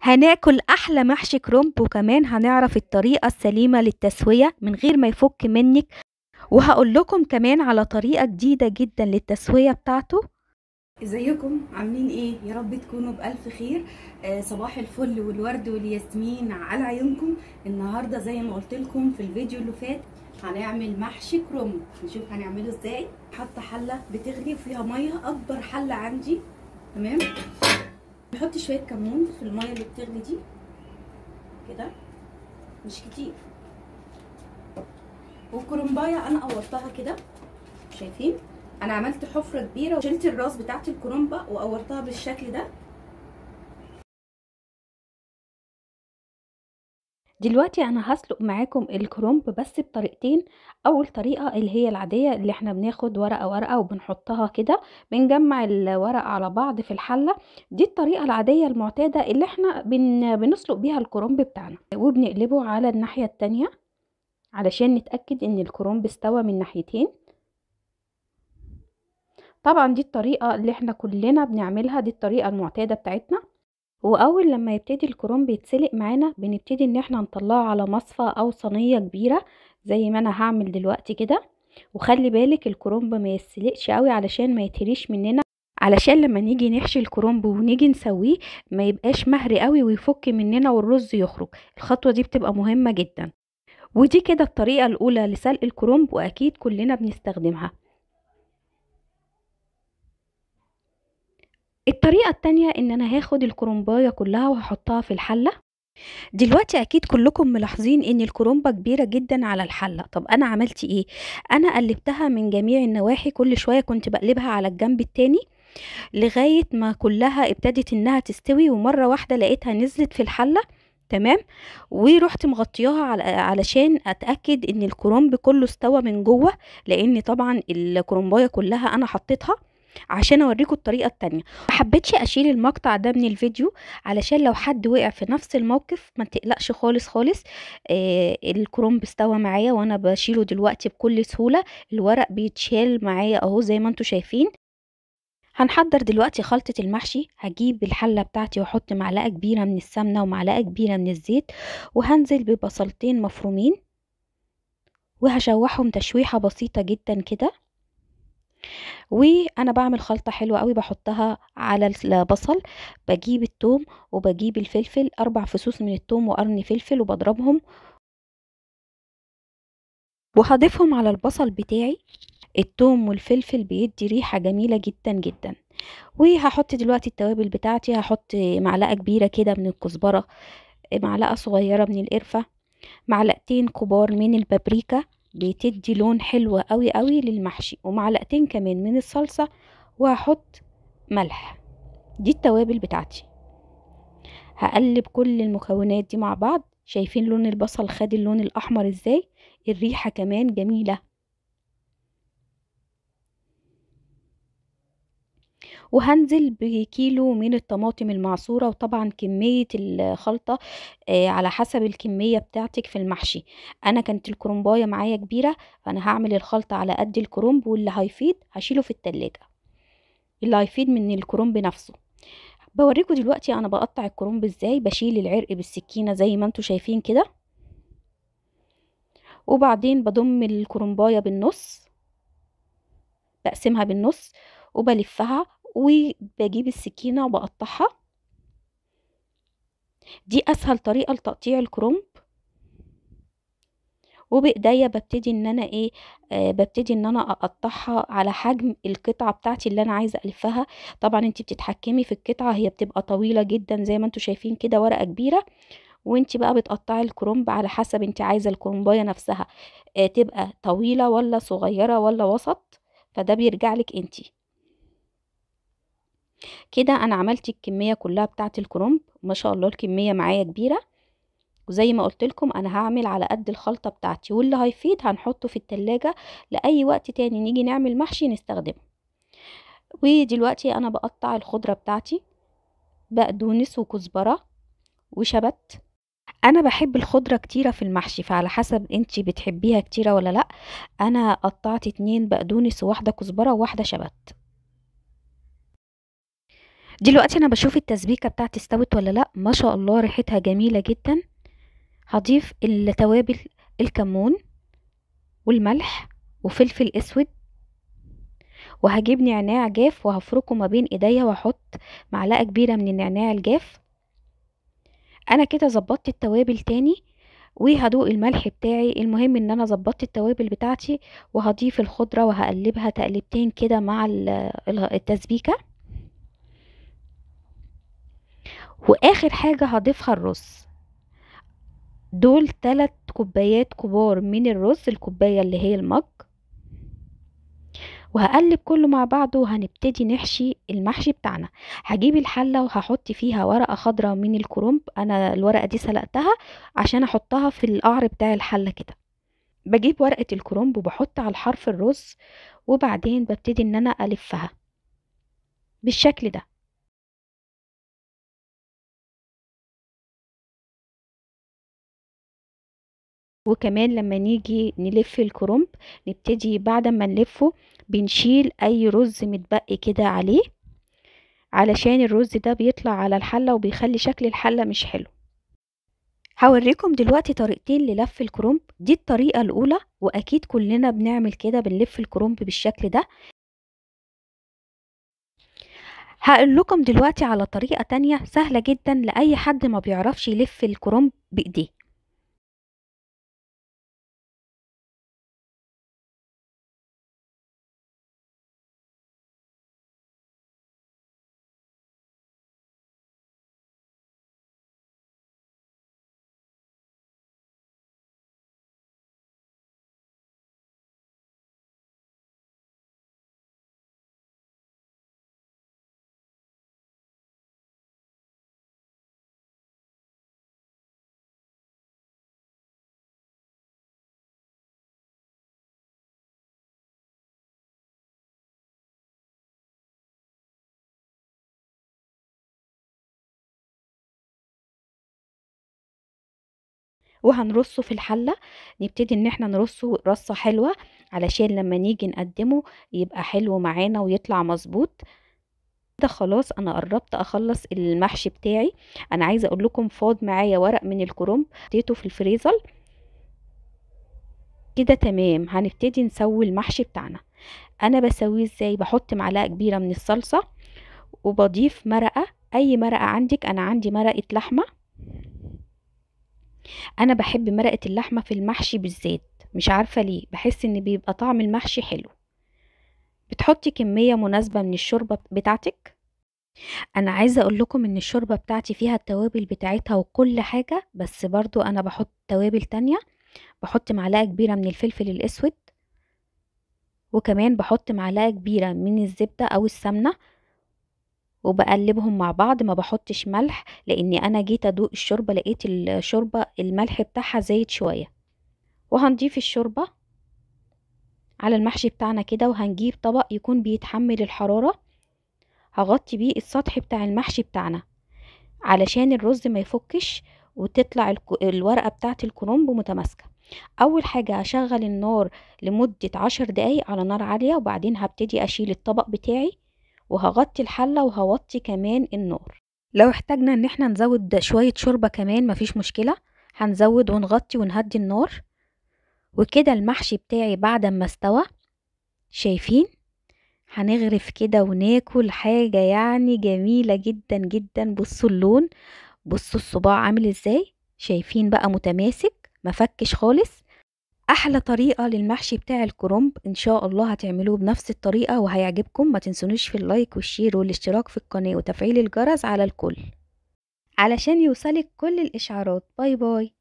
هناكل أحلى محشي كرومب وكمان هنعرف الطريقة السليمة للتسوية من غير ما يفك منك وهقول لكم كمان على طريقة جديدة جدا للتسوية بتاعته ازيكم عاملين ايه يا رب تكونوا بالف خير آه صباح الفل والورد والياسمين على عيونكم النهارده زي ما قلت لكم في الفيديو اللي فات هنعمل محشي كرومب نشوف هنعمله ازاي حاطه حله بتغلي وفيها ميه اكبر حله عندي تمام نحط شويه كمون في الميه اللي بتغلي دي كده مش كتير والكرنبايه انا قورتها كده شايفين انا عملت حفره كبيره وشلت الراس بتاعت الكرنبه وقورتها بالشكل ده دلوقتي انا هسلق معاكم الكرنب بس بطريقتين اول طريقه اللي هي العاديه اللي احنا بناخد ورقه ورقه وبنحطها كده بنجمع الورق على بعض في الحله دي الطريقه العاديه المعتاده اللي احنا بن... بنسلق بيها الكرنب بتاعنا وبنقلبه على الناحيه التانية علشان نتاكد ان الكرنب استوى من ناحيتين طبعا دي الطريقه اللي احنا كلنا بنعملها دي الطريقه المعتاده بتاعتنا وأول لما يبتدي الكرنب يتسلق معانا بنبتدي إن احنا نطلعه على مصفى أو صينية كبيرة زي ما أنا هعمل دلوقتي كده وخلي بالك الكرنب ما يتسلقش قوي علشان ما يتهريش مننا علشان لما نيجي نحشي الكرنب ونيجي نسويه ما يبقاش مهري قوي ويفك مننا والرز يخرج الخطوة دي بتبقى مهمة جدا ودي كده الطريقة الأولى لسلق الكرنب وأكيد كلنا بنستخدمها الطريقة التانية ان انا هاخد الكرومباية كلها وهحطها في الحلة دلوقتي اكيد كلكم ملاحظين ان الكرومبة كبيرة جدا على الحلة طب انا عملت ايه انا قلبتها من جميع النواحي كل شوية كنت بقلبها على الجنب التاني لغاية ما كلها ابتدت انها تستوي ومرة واحدة لقيتها نزلت في الحلة تمام ورحت مغطياها علشان اتاكد ان الكرومب كله استوى من جوه لان طبعا الكرومباية كلها انا حطيتها عشان اوريكم الطريقه التانية ما حبيتش اشيل المقطع ده من الفيديو علشان لو حد وقع في نفس الموقف ما تقلقش خالص خالص آه الكرومب استوى معايا وانا بشيله دلوقتي بكل سهوله الورق بيتشال معايا اهو زي ما انتم شايفين هنحضر دلوقتي خلطة المحشي هجيب الحلة بتاعتي واحط معلقة كبيرة من السمنة ومعلقة كبيرة من الزيت وهنزل ببصلتين مفرومين وهشوحهم تشويحة بسيطة جدا كده وانا بعمل خلطه حلوه قوي بحطها على البصل بجيب التوم وبجيب الفلفل اربع فصوص من التوم وقرن فلفل وبضربهم وهضيفهم على البصل بتاعي التوم والفلفل بيدي ريحه جميله جدا جدا وهحط دلوقتي التوابل بتاعتي هحط معلقه كبيره كده من الكزبره معلقه صغيره من القرفه معلقتين كبار من البابريكا بتدي لون حلو قوي قوي للمحشي ومعلقتين كمان من الصلصة وهحط ملح دي التوابل بتاعتي هقلب كل المكونات دي مع بعض شايفين لون البصل خد اللون الاحمر ازاي الريحة كمان جميلة وهنزل بكيلو من الطماطم المعصورة وطبعا كمية الخلطة آه، على حسب الكمية بتاعتك في المحشي انا كانت الكرومباية معايا كبيرة فانا هعمل الخلطة على قد الكرومب واللي هيفيض هشيله في التلاجة اللي هيفيض من الكرومب نفسه بوريكم دلوقتي انا بقطع الكرومب ازاي بشيل العرق بالسكينة زي ما انتوا شايفين كده وبعدين بضم الكرومباية بالنص بقسمها بالنص وبلفها وبجيب السكينة وبقطعها دي اسهل طريقة لتقطيع الكرنب وبايديا ببتدي ان انا ايه آه ببتدي ان انا اقطعها على حجم القطعه بتاعتي اللي انا عايزه الفها طبعا انت بتتحكمي في القطعه هي بتبقى طويله جدا زي ما انتم شايفين كده ورقه كبيره وانت بقى بتقطعي الكرنب على حسب انت عايزه الكرنبايه نفسها آه تبقى طويله ولا صغيره ولا وسط فده بيرجع لك انتي كده انا عملت الكميه كلها بتاعه الكرنب ما شاء الله الكميه معايا كبيره وزي ما قلت لكم انا هعمل على قد الخلطه بتاعتي واللي هيفيض هنحطه في التلاجة لاي وقت تاني نيجي نعمل محشي نستخدمه ودلوقتي انا بقطع الخضره بتاعتي بقدونس وكزبره وشبت انا بحب الخضره كتيره في المحشي فعلى حسب انت بتحبيها كتيره ولا لا انا قطعت اتنين بقدونس وواحده كزبره وواحده شبت دلوقتي انا بشوف التسبيكه بتاعتي استوت ولا لا ما شاء الله ريحتها جميله جدا هضيف التوابل الكمون والملح وفلفل اسود وهجيب نعناع جاف وهفركه ما بين ايديا واحط معلقه كبيره من النعناع الجاف انا كده ظبطت التوابل تاني وهدوق الملح بتاعي المهم ان انا ظبطت التوابل بتاعتي وهضيف الخضره وهقلبها تقلبتين كده مع التسبيكه واخر حاجة هضيفها الرز دول تلات كوبايات كبار من الرز الكوباية اللي هي المج وهقلب كله مع بعضه وهنبتدي نحشي المحشي بتاعنا هجيب الحلة وهحط فيها ورقة خضراء من الكرنب انا الورقة دي سلقتها عشان احطها في القعر بتاع الحلة كده بجيب ورقة الكرنب وبحط على الحرف الرز وبعدين ببتدي ان انا الفها بالشكل ده وكمان لما نيجي نلف الكرنب نبتدي بعد ما نلفه بنشيل اي رز متبقي كده عليه علشان الرز ده بيطلع على الحلة وبيخلي شكل الحلة مش حلو هوريكم دلوقتي طريقتين للف الكرنب دي الطريقة الاولى واكيد كلنا بنعمل كده بنلف الكرنب بالشكل ده هقول لكم دلوقتي على طريقة تانية سهلة جدا لأي حد ما بيعرفش يلف الكرنب بإيديه وهنرصه في الحلة نبتدي ان احنا نرصه رصة حلوة علشان لما نيجي نقدمه يبقى حلو معانا ويطلع مظبوط ده خلاص انا قربت اخلص المحشي بتاعي انا عايزه اقول لكم فاض معايا ورق من الكرنب حطيته في الفريزر كده تمام هنبتدي نسوي المحشي بتاعنا انا بسويه ازاي بحط معلقه كبيره من الصلصه وبضيف مرقه اي مرقه عندك انا عندي مرقه لحمه انا بحب مرقه اللحمه في المحشي بالذات مش عارفه ليه بحس ان بيبقى طعم المحشي حلو بتحطي كميه مناسبه من الشوربه بتاعتك انا عايزه اقول لكم ان الشوربه بتاعتي فيها التوابل بتاعتها وكل حاجه بس برضو انا بحط توابل تانية بحط معلقه كبيره من الفلفل الاسود وكمان بحط معلقه كبيره من الزبده او السمنه وبقلبهم مع بعض ما بحطش ملح لاني انا جيت ادوق الشوربه لقيت الشوربه الملح بتاعها زايد شويه وهنضيف الشوربه على المحشي بتاعنا كده وهنجيب طبق يكون بيتحمل الحراره هغطي بيه السطح بتاع المحشي بتاعنا علشان الرز ما يفكش وتطلع الورقه بتاعه الكرنب متماسكه اول حاجه هشغل النار لمده عشر دقايق على نار عاليه وبعدين هبتدي اشيل الطبق بتاعي وهغطي الحلة وهوطي كمان النار لو احتاجنا ان احنا نزود شوية شوربة كمان مفيش مشكلة هنزود ونغطي ونهدي النار وكده المحشي بتاعي بعد ما استوى شايفين هنغرف كده وناكل حاجة يعني جميلة جدا جدا بصوا اللون بصوا الصباع عامل ازاي شايفين بقى متماسك مفكش خالص احلى طريقه للمحشي بتاع الكرنب ان شاء الله هتعملوه بنفس الطريقه وهيعجبكم ما تنسونيش في اللايك والشير والاشتراك في القناه وتفعيل الجرس على الكل علشان يوصلك كل الاشعارات باي باي